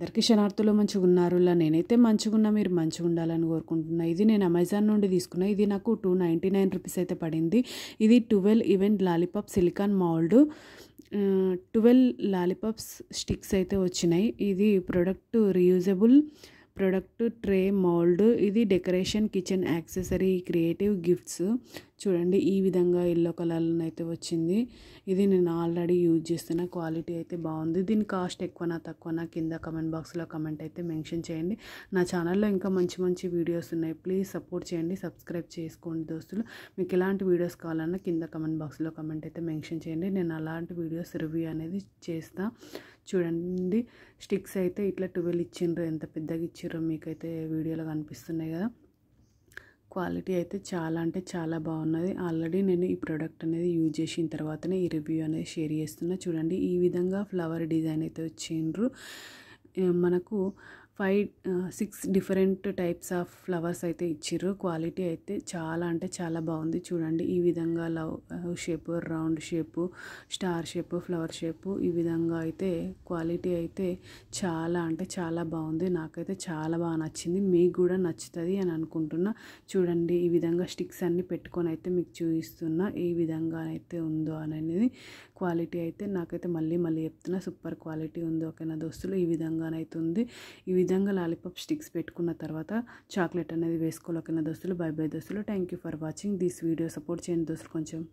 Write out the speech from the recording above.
అందరికీ క్షణార్థులు మంచిగా ఉన్నారులా నేనైతే మంచిగా ఉన్నా మీరు మంచిగా ఉండాలని కోరుకుంటున్నా ఇది నేను అమెజాన్ నుండి తీసుకున్నా ఇది నాకు టూ నైంటీ నైన్ రూపీస్ అయితే పడింది ఇది twelve event lollipop silicone mould twelve lollipops sticks అయితే వచ్చినాయి ఇది product reusable product tray mould ఇది decoration kitchen accessory creative gifts చూడండి ఈ విధంగా ఎల్లో కలర్లో అయితే వచ్చింది ఇది నేను ఆల్రెడీ యూజ్ చేస్తున్న క్వాలిటీ అయితే బాగుంది దీని కాస్ట్ ఎక్కువనా తక్కువనా కింద కమెంట్ బాక్స్లో కమెంట్ అయితే మెన్షన్ చేయండి నా ఛానల్లో ఇంకా మంచి మంచి వీడియోస్ ఉన్నాయి ప్లీజ్ సపోర్ట్ చేయండి సబ్స్క్రైబ్ చేసుకోండి దోస్తులు మీకు ఎలాంటి వీడియోస్ కావాలన్నా కింద కమెంట్ బాక్స్లో కమెంట్ అయితే మెన్షన్ చేయండి నేను అలాంటి వీడియోస్ రివ్యూ అనేది చేస్తా చూడండి స్టిక్స్ అయితే ఇట్లా ట్వెల్వ్ ఇచ్చిండ్రు ఎంత పెద్దగా ఇచ్చిండ్రో మీకైతే వీడియోలో కనిపిస్తున్నాయి కదా క్వాలిటీ అయితే చాలా అంటే చాలా బాగున్నది ఆల్రెడీ నేను ఈ ప్రోడక్ట్ అనేది యూజ్ చేసిన తర్వాతనే ఈ రివ్యూ అనేది షేర్ చేస్తున్నా చూడండి ఈ విధంగా ఫ్లవర్ డిజైన్ అయితే వచ్చిండ్రు మనకు five six different types of flowers అయితే ఇచ్చారు క్వాలిటీ అయితే చాలా అంటే చాలా బాగుంది చూడండి ఈ విధంగా love shape round shape star shape flower shape ఈ విధంగా అయితే క్వాలిటీ అయితే చాలా అంటే చాలా బాగుంది నాకైతే చాలా బాగా నచ్చింది మీకు కూడా నచ్చుతుంది అని అనుకుంటున్నా చూడండి ఈ విధంగా స్టిక్స్ అన్ని పెట్టుకొని అయితే మీకు చూపిస్తున్నా ఏ విధంగా అయితే ఉందో అనేది క్వాలిటీ అయితే నాకైతే మళ్ళీ మళ్ళీ చెప్తున్నా సూపర్ క్వాలిటీ ఉంది ఓకేనా దోస్తులు ఈ విధంగానైతే ఉంది ఈ విధంగా లాలీపాప్ స్టిక్స్ పెట్టుకున్న తర్వాత చాక్లెట్ అనేది వేసుకోవాలి దోస్తులు బై బై దోస్తులు thank you for watching this video support చేయండి దోస్తులు కొంచెం